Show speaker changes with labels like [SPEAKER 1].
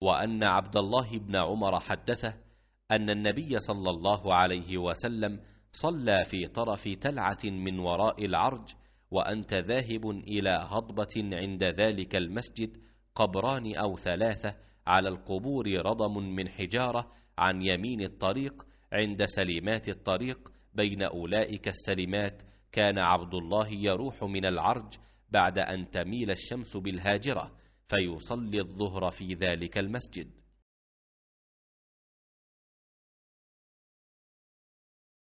[SPEAKER 1] وأن عبد الله بن
[SPEAKER 2] عمر
[SPEAKER 3] حدثه أن النبي صلى الله عليه وسلم صلى في طرف تلعة من وراء العرج وأنت ذاهب إلى هضبة عند ذلك المسجد قبران أو ثلاثة على القبور رضم من حجارة عن يمين الطريق عند سليمات الطريق بين أولئك السليمات كان عبد الله يروح من العرج بعد أن تميل الشمس
[SPEAKER 1] بالهاجرة فيصلي الظهر في ذلك المسجد